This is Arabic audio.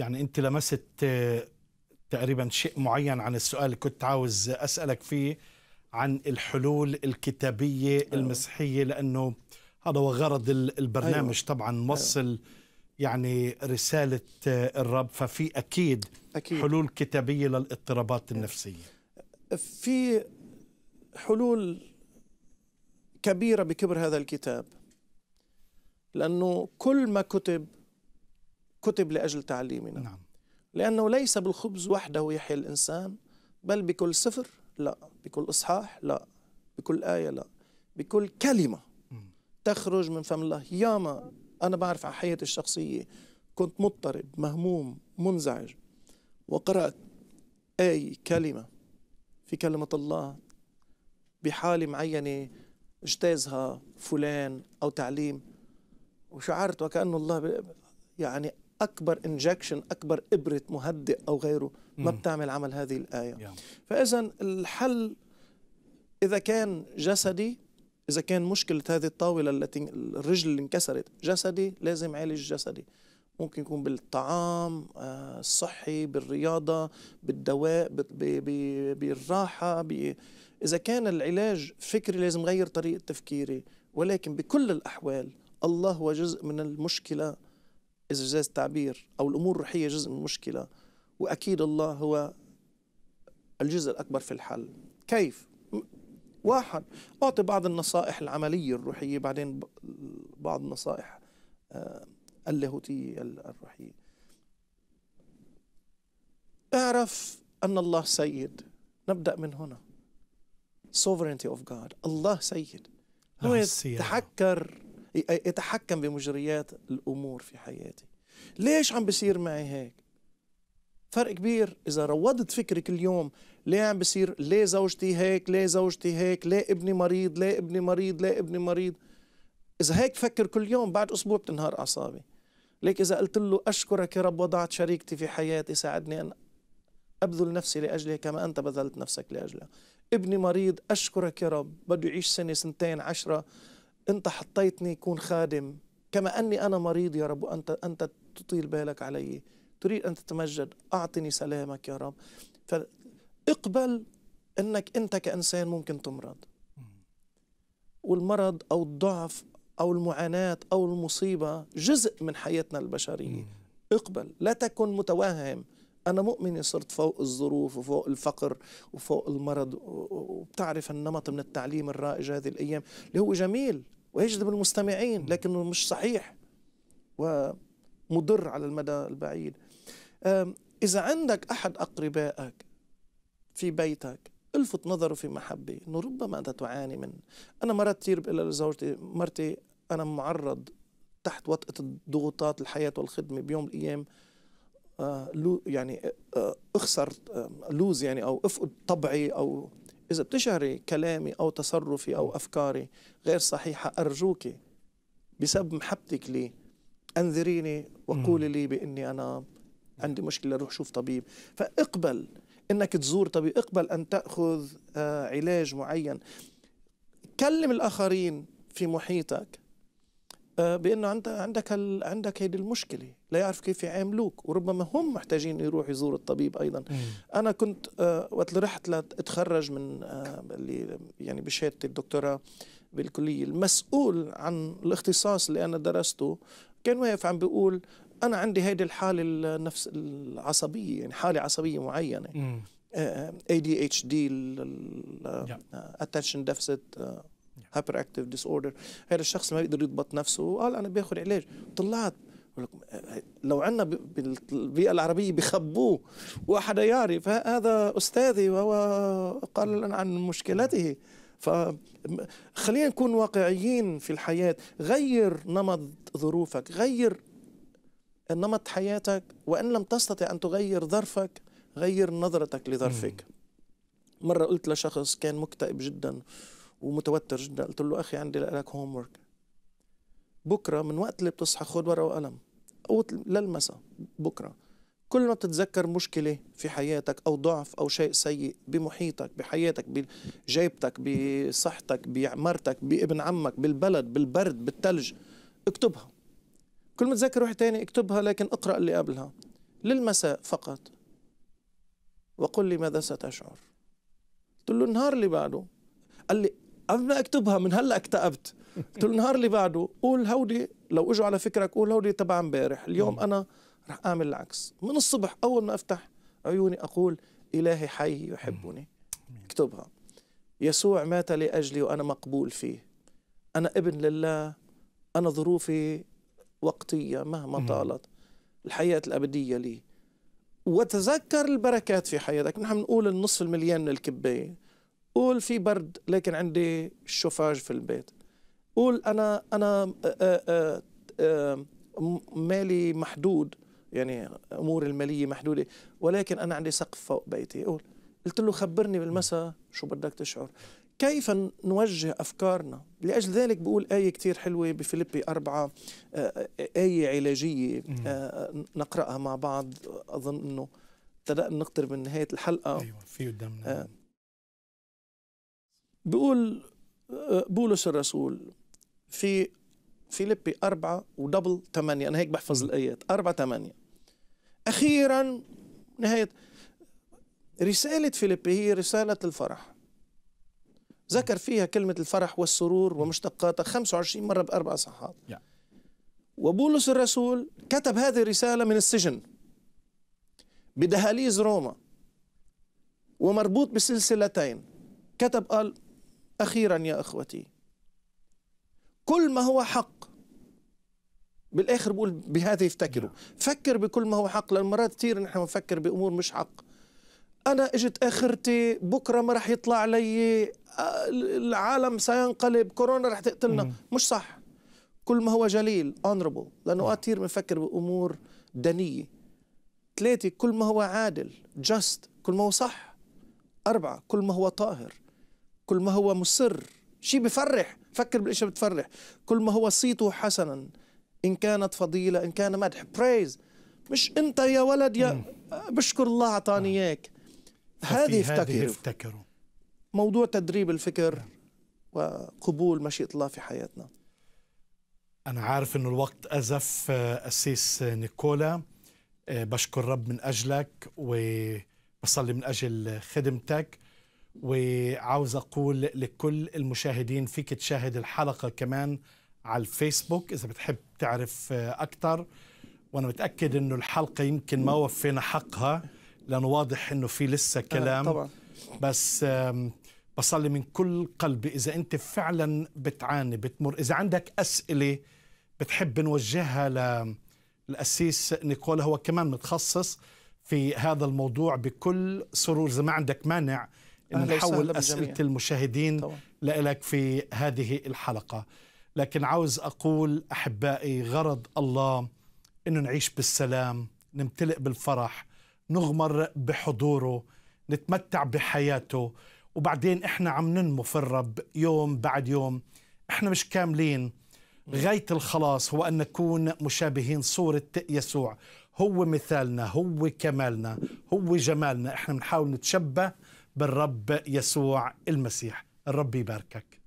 يعني انت لمست آه، تقريبا شيء معين عن السؤال اللي كنت عاوز اسالك فيه عن الحلول الكتابيه أيوة. المسيحيه لانه هذا هو غرض البرنامج أيوة. طبعا نوصل أيوة. يعني رساله آه، الرب ففي اكيد, أكيد. حلول كتابيه للاضطرابات النفسيه في حلول كبيره بكبر هذا الكتاب لانه كل ما كتب كتب لأجل تعليمنا نعم. لأنه ليس بالخبز وحده يحيا الإنسان بل بكل سفر لا بكل إصحاح لا بكل آية لا بكل كلمة تخرج من فم الله ياما أنا بعرف على حياتي الشخصية كنت مضطرب مهموم منزعج وقرأت آية كلمة في كلمة الله بحالة معينة اجتازها فلان أو تعليم وشعرت وكأن الله يعني اكبر انجكشن اكبر ابره مهدئ او غيره ما بتعمل عمل هذه الايه فاذا الحل اذا كان جسدي اذا كان مشكله هذه الطاوله التي الرجل اللي انكسرت جسدي لازم عالج جسدي ممكن يكون بالطعام آه، الصحي بالرياضه بالدواء بالراحه اذا كان العلاج فكري لازم غير طريقه تفكيري ولكن بكل الاحوال الله هو جزء من المشكله إذا جاز التعبير أو الأمور الروحية جزء من المشكلة وأكيد الله هو الجزء الأكبر في الحل كيف؟ واحد أعطي بعض النصائح العملية الروحية بعدين بعض النصائح آه، اللاهوتية الروحية اعرف أن الله سيد نبدأ من هنا sovereignty of God الله سيد هو يتحكر يتحكم بمجريات الامور في حياتي ليش عم بصير معي هيك فرق كبير اذا روضت فكري كل يوم ليه عم بصير ليه زوجتي هيك ليه زوجتي هيك ليه ابني مريض ليه ابني مريض ليه ابني مريض اذا هيك فكر كل يوم بعد اسبوع بتنهار اعصابي ليك اذا قلت له اشكرك يا رب وضعت شريكتي في حياتي ساعدني ان ابذل نفسي لاجلها كما انت بذلت نفسك لاجلها ابني مريض اشكرك يا رب بده يعيش سنه سنتين عشرة أنت حطيتني كون خادم كما أني أنا مريض يا رب وأنت أنت تطيل بالك علي تريد أن تتمجد أعطني سلامك يا رب فاقبل أنك أنت كإنسان ممكن تمرض والمرض أو الضعف أو المعاناة أو المصيبة جزء من حياتنا البشرية اقبل لا تكن متوهم أنا مؤمن صرت فوق الظروف وفوق الفقر وفوق المرض وبتعرف النمط من التعليم الرائج هذه الأيام اللي هو جميل ويجذب المستمعين لكنه مش صحيح ومضر على المدى البعيد إذا عندك أحد أقربائك في بيتك الفت نظره في محبة أنه ربما أنت تعاني من أنا مرات كثير بقول لزوجتي مرتي أنا معرض تحت وطأة الضغوطات الحياة والخدمة بيوم الأيام آه، يعني آه، آه، اخسر لوز يعني او افقد طبعي او اذا بتشعري كلامي او تصرفي او افكاري غير صحيحه ارجوك بسبب محبتك لي انذريني وقولي لي باني انا عندي مشكله روح شوف طبيب فاقبل انك تزور طبيب اقبل ان تاخذ علاج معين كلم الاخرين في محيطك آه، بانه انت عندك عندك هيدي المشكله لا يعرف كيف يعاملوك وربما هم محتاجين يروح يزور الطبيب ايضا مم. انا كنت آه، وقت رحت لاتخرج من آه، اللي يعني بشهادتي الدكتوراه بالكليه المسؤول عن الاختصاص اللي انا درسته كان واقف عم بيقول انا عندي هيدي الحاله النفس العصبيه يعني حاله عصبيه معينه مم. ADHD اتشن ديفيسيت هايبر اكتيف ديس اوردر هذا الشخص ما بيقدر يضبط نفسه قال انا باخذ علاج طلعت لو عندنا بالبيئة العربية بخبوه وحدا يعرف هذا أستاذي وهو قال عن مشكلته فخلينا نكون واقعيين في الحياة غير نمط ظروفك غير نمط حياتك وإن لم تستطع أن تغير ظرفك غير نظرتك لظرفك مرة قلت لشخص كان مكتئب جداً ومتوتر جدا قلت له اخي عندي لك هوم ورك بكره من وقت اللي بتصحى خذ ورقه وقلم او للمساء بكره كل ما بتتذكر مشكلة في حياتك أو ضعف أو شيء سيء بمحيطك بحياتك بجيبتك بصحتك بمرتك بابن عمك بالبلد بالبرد بالثلج اكتبها كل ما تذكر واحد تاني اكتبها لكن اقرأ اللي قبلها للمساء فقط وقل لي ماذا ستشعر قلت له النهار اللي بعده قال لي أنا أكتبها من هلا اكتئبت قلت له النهار اللي بعده قول هودي لو اجوا على فكرك قول هودي تبع امبارح اليوم أنا رح أعمل العكس من الصبح أول ما أفتح عيوني أقول إلهي حي يحبني اكتبها يسوع مات لأجلي وأنا مقبول فيه أنا ابن لله أنا ظروفي وقتية مهما طالت الحياة الأبدية لي وتذكر البركات في حياتك نحن بنقول النصف المليان من الكباية قول في برد لكن عندي شوفاج في البيت قول انا انا آآ آه، آآ آه، آه، مالي محدود يعني اموري الماليه محدوده ولكن انا عندي سقف فوق بيتي قول قلت له خبرني بالمساء شو بدك تشعر كيف نوجه أفكارنا لأجل ذلك بقول آية كثير حلوة بفيليبي أربعة آية علاجية نقرأها مع بعض أظن أنه بدأنا نقترب من نهاية الحلقة أيوة في قدامنا بيقول آه، بولس الرسول في فيليبي أربعة ودبل ثمانية أنا هيك بحفظ الآيات أربعة ثمانية أخيرا نهاية رسالة فيليبي هي رسالة الفرح ذكر فيها كلمة الفرح والسرور ومشتقاتها 25 مرة بأربع صحات وبولس الرسول كتب هذه الرسالة من السجن بدهاليز روما ومربوط بسلسلتين كتب قال أخيرا يا أخوتي كل ما هو حق بالاخر بقول بهذا يفتكروا فكر بكل ما هو حق لان مرات كثير نحن نفكر بامور مش حق انا اجت اخرتي بكره ما راح يطلع لي آه، العالم سينقلب كورونا راح تقتلنا مش صح كل ما هو جليل اونربل لانه كثير بنفكر بامور دنيه ثلاثه كل ما هو عادل جاست كل ما هو صح اربعه كل ما هو طاهر كل ما هو مسر شيء بفرح فكر بالاشياء بتفرح كل ما هو صيته حسنا ان كانت فضيله ان كان مدح برايز مش انت يا ولد يا بشكر الله اعطاني اياك هذه افتكر موضوع تدريب الفكر وقبول مشيئه الله في حياتنا انا عارف انه الوقت ازف آه، اسيس آه، نيكولا آه، بشكر رب من اجلك وبصلي من اجل خدمتك وعاوز اقول لكل المشاهدين فيك تشاهد الحلقه كمان على الفيسبوك اذا بتحب تعرف اكثر وانا متاكد انه الحلقه يمكن ما وفينا حقها لانه واضح انه في لسه آه، كلام طبعا بس بصلي من كل قلبي اذا انت فعلا بتعاني بتمر اذا عندك اسئله بتحب نوجهها للاسيس نيكولا هو كمان متخصص في هذا الموضوع بكل سرور اذا ما عندك مانع ان نحول اسئله جميع. المشاهدين طبعا. لك في هذه الحلقه لكن عاوز اقول احبائي غرض الله انه نعيش بالسلام نمتلئ بالفرح نغمر بحضوره نتمتع بحياته وبعدين احنا عم ننمو في الرب يوم بعد يوم احنا مش كاملين غايه الخلاص هو ان نكون مشابهين صوره يسوع هو مثالنا هو كمالنا هو جمالنا احنا بنحاول نتشبه بالرب يسوع المسيح الرب يباركك